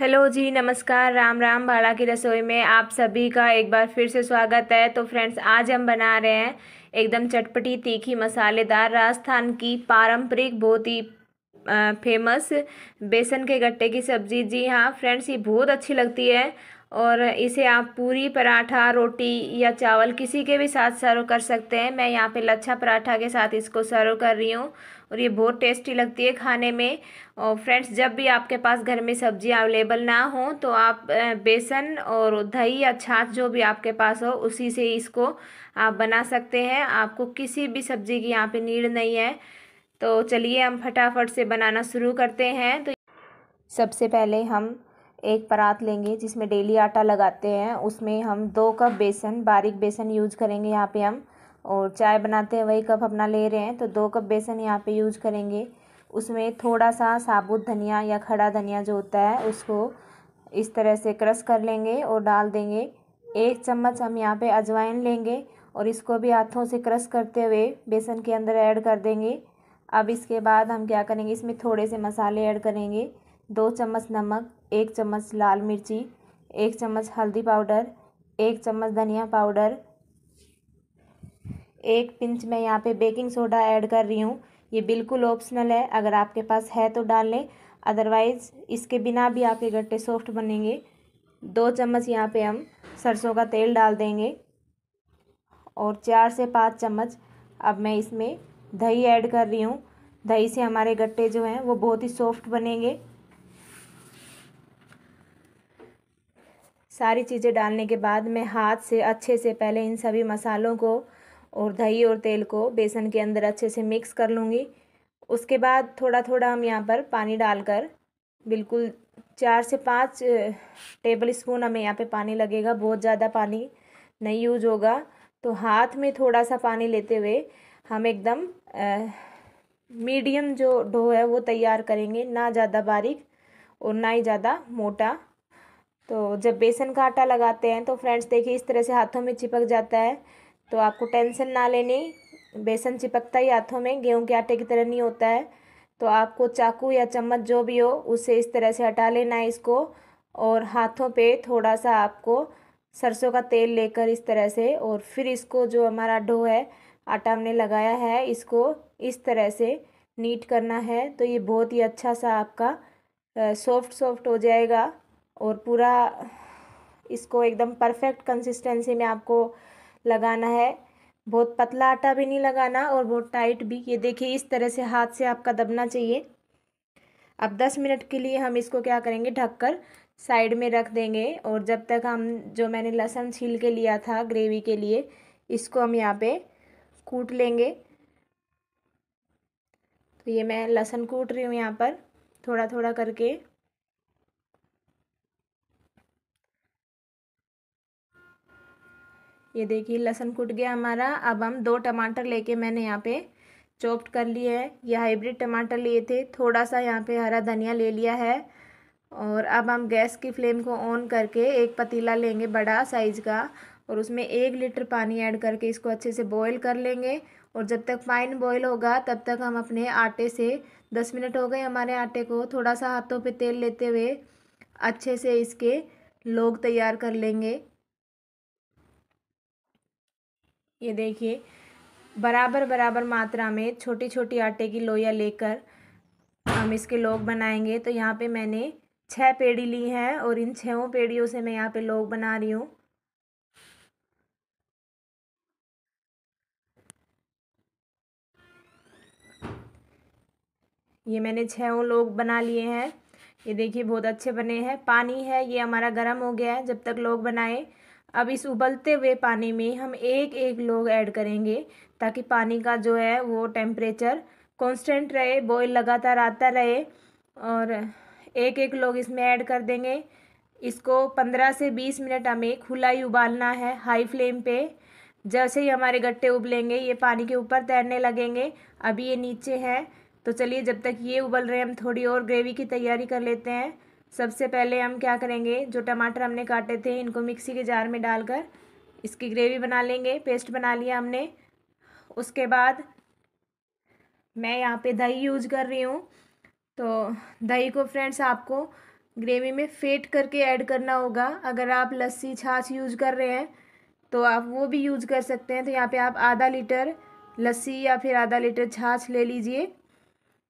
hello जी नमस्कार राम राम भाड़ा की रसोई में आप सभी का एक बार फिर से स्वागत है तो फ्रेंड्स आज हम बना रहे हैं एकदम चटपटी तीखी मसालेदार राजस्थान की पारंपरिक बहुत ही फेमस बेसन के गट्टे की सब्ज़ी जी हाँ फ्रेंड्स ये बहुत अच्छी लगती है और इसे आप पूरी पराठा रोटी या चावल किसी के भी साथ सर्व कर सकते हैं मैं यहाँ पे लच्छा पराठा के साथ इसको सर्व कर रही हूँ और ये बहुत टेस्टी लगती है खाने में और फ्रेंड्स जब भी आपके पास घर में सब्जियाँ अवेलेबल ना हो तो आप बेसन और दही या छाछ जो भी आपके पास हो उसी से इसको आप बना सकते हैं आपको किसी भी सब्ज़ी की यहाँ पे नीड नहीं है तो चलिए हम फटाफट से बनाना शुरू करते हैं तो सबसे पहले हम एक परात लेंगे जिसमें डेली आटा लगाते हैं उसमें हम दो कप बेसन बारीक बेसन यूज करेंगे यहाँ पे हम और चाय बनाते हैं वही कप अपना ले रहे हैं तो दो कप बेसन यहाँ पे यूज करेंगे उसमें थोड़ा सा साबुत धनिया या खड़ा धनिया जो होता है उसको इस तरह से क्रश कर लेंगे और डाल देंगे एक चम्मच हम यहाँ पे अजवाइन लेंगे और इसको भी हाथों से क्रश करते हुए बेसन के अंदर ऐड कर देंगे अब इसके बाद हम क्या करेंगे इसमें थोड़े से मसाले ऐड करेंगे दो चम्मच नमक एक चम्मच लाल मिर्ची एक चम्मच हल्दी पाउडर एक चम्मच धनिया पाउडर एक पिंच मैं यहाँ पे बेकिंग सोडा ऐड कर रही हूँ ये बिल्कुल ऑप्शनल है अगर आपके पास है तो डाल लें अदरवाइज़ इसके बिना भी आपके गट्टे सॉफ्ट बनेंगे दो चम्मच यहाँ पे हम सरसों का तेल डाल देंगे और चार से पाँच चम्मच अब मैं इसमें दही ऐड कर रही हूँ दही से हमारे गट्टे जो हैं वो बहुत ही सॉफ्ट बनेंगे सारी चीज़ें डालने के बाद मैं हाथ से अच्छे से पहले इन सभी मसालों को और दही और तेल को बेसन के अंदर अच्छे से मिक्स कर लूँगी उसके बाद थोड़ा थोड़ा हम यहाँ पर पानी डालकर बिल्कुल चार से पाँच टेबल स्पून हमें यहाँ पे पानी लगेगा बहुत ज़्यादा पानी नहीं यूज होगा तो हाथ में थोड़ा सा पानी लेते हुए हम एकदम मीडियम जो डो है वो तैयार करेंगे ना ज़्यादा बारीक और ना ही ज़्यादा मोटा तो जब बेसन का आटा लगाते हैं तो फ्रेंड्स देखिए इस तरह से हाथों में चिपक जाता है तो आपको टेंशन ना लेनी बेसन चिपकता ही हाथों में गेहूं के आटे की तरह नहीं होता है तो आपको चाकू या चम्मच जो भी हो उसे इस तरह से हटा लेना है इसको और हाथों पे थोड़ा सा आपको सरसों का तेल लेकर इस तरह से और फिर इसको जो हमारा डो है आटा हमने लगाया है इसको इस तरह से नीट करना है तो ये बहुत ही अच्छा सा आपका सॉफ्ट सॉफ्ट हो जाएगा और पूरा इसको एकदम परफेक्ट कंसिस्टेंसी में आपको लगाना है बहुत पतला आटा भी नहीं लगाना और बहुत टाइट भी ये देखिए इस तरह से हाथ से आपका दबना चाहिए अब दस मिनट के लिए हम इसको क्या करेंगे ढककर साइड में रख देंगे और जब तक हम जो मैंने लहसुन छील के लिया था ग्रेवी के लिए इसको हम यहाँ पे कूट लेंगे तो ये मैं लहसुन कूट रही हूँ यहाँ पर थोड़ा थोड़ा करके ये देखिए लहसुन कूट गया हमारा अब हम दो टमाटर लेके मैंने यहाँ पे चॉप्ड कर लिए है ये हाइब्रिड टमाटर लिए थे थोड़ा सा यहाँ पे हरा धनिया ले लिया है और अब हम गैस की फ्लेम को ऑन करके एक पतीला लेंगे बड़ा साइज़ का और उसमें एक लीटर पानी ऐड करके इसको अच्छे से बॉईल कर लेंगे और जब तक पानी बॉईल होगा तब तक हम अपने आटे से दस मिनट हो गए हमारे आटे को थोड़ा सा हाथों पे तेल लेते हुए अच्छे से इसके लोग तैयार कर लेंगे ये देखिए बराबर बराबर मात्रा में छोटी छोटी आटे की लोया लेकर हम इसके लोग बनाएंगे तो यहाँ पे मैंने छः पेड़ी ली हैं और इन छहों पेड़ियों से मैं यहाँ पे लोग बना रही हूँ ये मैंने छः लोग बना लिए हैं ये देखिए बहुत अच्छे बने हैं पानी है ये हमारा गर्म हो गया है जब तक लोग बनाए अब इस उबलते हुए पानी में हम एक एक लोग ऐड करेंगे ताकि पानी का जो है वो टेम्परेचर कांस्टेंट रहे बॉयल लगातार आता रहे और एक एक लोग इसमें ऐड कर देंगे इसको पंद्रह से बीस मिनट हमें खुला ही उबालना है हाई फ्लेम पे जैसे ही हमारे गट्टे उबलेंगे ये पानी के ऊपर तैरने लगेंगे अभी ये नीचे हैं तो चलिए जब तक ये उबल रहे हम थोड़ी और ग्रेवी की तैयारी कर लेते हैं सबसे पहले हम क्या करेंगे जो टमाटर हमने काटे थे इनको मिक्सी के जार में डालकर इसकी ग्रेवी बना लेंगे पेस्ट बना लिया हमने उसके बाद मैं यहाँ पे दही यूज कर रही हूँ तो दही को फ्रेंड्स आपको ग्रेवी में फेट करके ऐड करना होगा अगर आप लस्सी छाछ यूज कर रहे हैं तो आप वो भी यूज कर सकते हैं तो यहाँ पे आप आधा लीटर लस्सी या फिर आधा लीटर छाछ ले लीजिए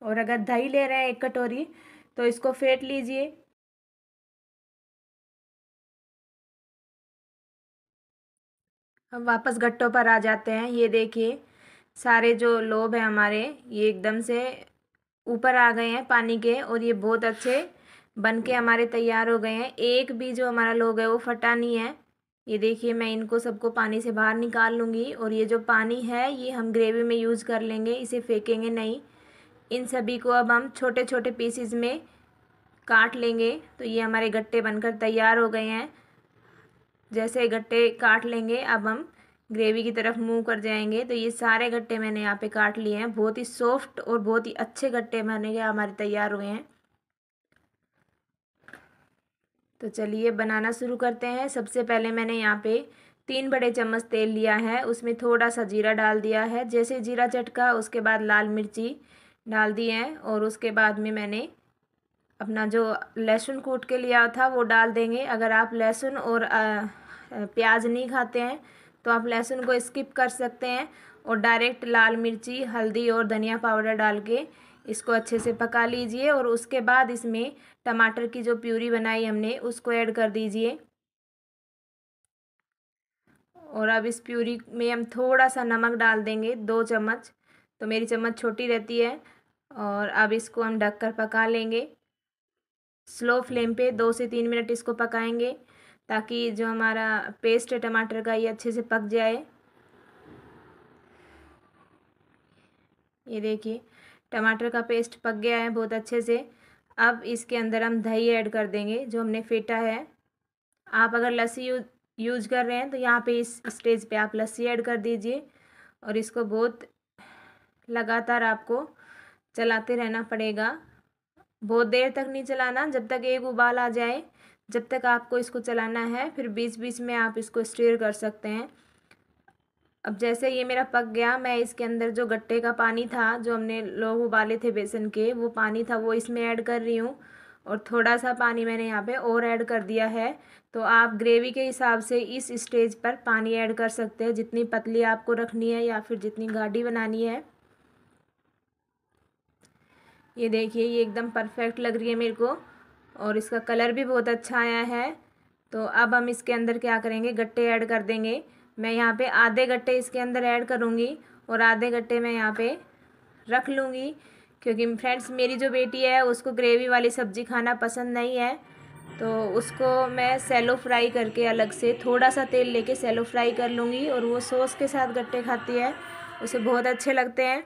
और अगर दही ले रहे हैं एक कटोरी तो इसको फेंट लीजिए अब वापस गट्टों पर आ जाते हैं ये देखिए सारे जो लोब हैं हमारे ये एकदम से ऊपर आ गए हैं पानी के और ये बहुत अच्छे बन के हमारे तैयार हो गए हैं एक भी जो हमारा लोग है वो फटा नहीं है ये देखिए मैं इनको सबको पानी से बाहर निकाल लूँगी और ये जो पानी है ये हम ग्रेवी में यूज़ कर लेंगे इसे फेंकेंगे नहीं इन सभी को अब हम छोटे छोटे पीसीज में काट लेंगे तो ये हमारे गट्टे बनकर तैयार हो गए हैं जैसे गट्टे काट लेंगे अब हम ग्रेवी की तरफ मूव कर जाएंगे तो ये सारे गट्टे मैंने यहाँ पे काट लिए हैं बहुत ही सॉफ्ट और बहुत ही अच्छे गट्टे बने हमारे तैयार हुए हैं तो चलिए बनाना शुरू करते हैं सबसे पहले मैंने यहाँ पे तीन बड़े चम्मच तेल लिया है उसमें थोड़ा सा जीरा डाल दिया है जैसे जीरा चटका उसके बाद लाल मिर्ची डाल दी है और उसके बाद में मैंने अपना जो लहसुन कूट के लिया था वो डाल देंगे अगर आप लहसुन और प्याज नहीं खाते हैं तो आप लहसुन को स्किप कर सकते हैं और डायरेक्ट लाल मिर्ची हल्दी और धनिया पाउडर डाल के इसको अच्छे से पका लीजिए और उसके बाद इसमें टमाटर की जो प्यूरी बनाई हमने उसको ऐड कर दीजिए और अब इस प्यूरी में हम थोड़ा सा नमक डाल देंगे दो चम्मच तो मेरी चम्मच छोटी रहती है और अब इसको हम ढककर पका लेंगे स्लो फ्लेम पे दो से तीन मिनट इसको पकाएंगे ताकि जो हमारा पेस्ट है टमाटर का ये अच्छे से पक जाए ये देखिए टमाटर का पेस्ट पक गया है बहुत अच्छे से अब इसके अंदर हम दही ऐड कर देंगे जो हमने फेटा है आप अगर लस्सी यूज यूज कर रहे हैं तो यहाँ पे इस स्टेज पे आप लस्सी ऐड कर दीजिए और इसको बहुत लगातार आपको चलाते रहना पड़ेगा बहुत देर तक नहीं चलाना जब तक एक उबाल आ जाए जब तक आपको इसको चलाना है फिर बीच बीच में आप इसको स्टीर कर सकते हैं अब जैसे ये मेरा पक गया मैं इसके अंदर जो गट्टे का पानी था जो हमने लोग उबाले थे बेसन के वो पानी था वो इसमें ऐड कर रही हूँ और थोड़ा सा पानी मैंने यहाँ पे और ऐड कर दिया है तो आप ग्रेवी के हिसाब से इस स्टेज पर पानी ऐड कर सकते हैं जितनी पतली आपको रखनी है या फिर जितनी गाढ़ी बनानी है ये देखिए ये एकदम परफेक्ट लग रही है मेरे को और इसका कलर भी बहुत अच्छा आया है तो अब हम इसके अंदर क्या करेंगे गट्टे ऐड कर देंगे मैं यहाँ पे आधे गट्टे इसके अंदर ऐड करूँगी और आधे गट्टे मैं यहाँ पे रख लूँगी क्योंकि फ्रेंड्स मेरी जो बेटी है उसको ग्रेवी वाली सब्ज़ी खाना पसंद नहीं है तो उसको मैं सैलो फ्राई करके अलग से थोड़ा सा तेल लेके सैलो फ्राई कर लूँगी और वो सॉस के साथ गट्टे खाती है उसे बहुत अच्छे लगते हैं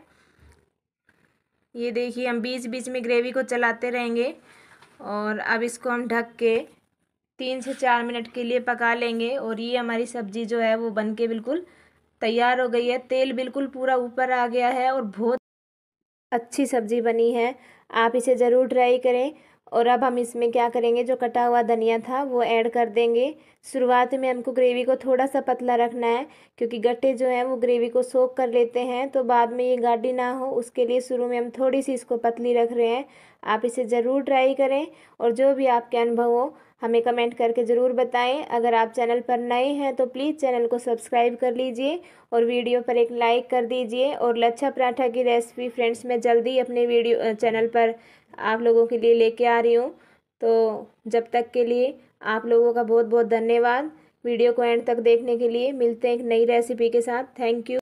ये देखिए हम बीच बीच में ग्रेवी को चलाते रहेंगे और अब इसको हम ढक के तीन से चार मिनट के लिए पका लेंगे और ये हमारी सब्ज़ी जो है वो बन के बिल्कुल तैयार हो गई है तेल बिल्कुल पूरा ऊपर आ गया है और बहुत अच्छी सब्ज़ी बनी है आप इसे ज़रूर ट्राई करें और अब हम इसमें क्या करेंगे जो कटा हुआ धनिया था वो ऐड कर देंगे शुरुआत में हमको ग्रेवी को थोड़ा सा पतला रखना है क्योंकि गट्टे जो हैं वो ग्रेवी को सोख कर लेते हैं तो बाद में ये गाढ़ी ना हो उसके लिए शुरू में हम थोड़ी सी इसको पतली रख रहे हैं आप इसे ज़रूर ट्राई करें और जो भी आपके अनुभव हो हमें कमेंट करके ज़रूर बताएं अगर आप चैनल पर नए हैं तो प्लीज़ चैनल को सब्सक्राइब कर लीजिए और वीडियो पर एक लाइक कर दीजिए और लच्छा पराठा की रेसिपी फ्रेंड्स मैं जल्दी अपने वीडियो चैनल पर आप लोगों के लिए लेके आ रही हूँ तो जब तक के लिए आप लोगों का बहुत बहुत धन्यवाद वीडियो को एंड तक देखने के लिए मिलते हैं एक नई रेसिपी के साथ थैंक यू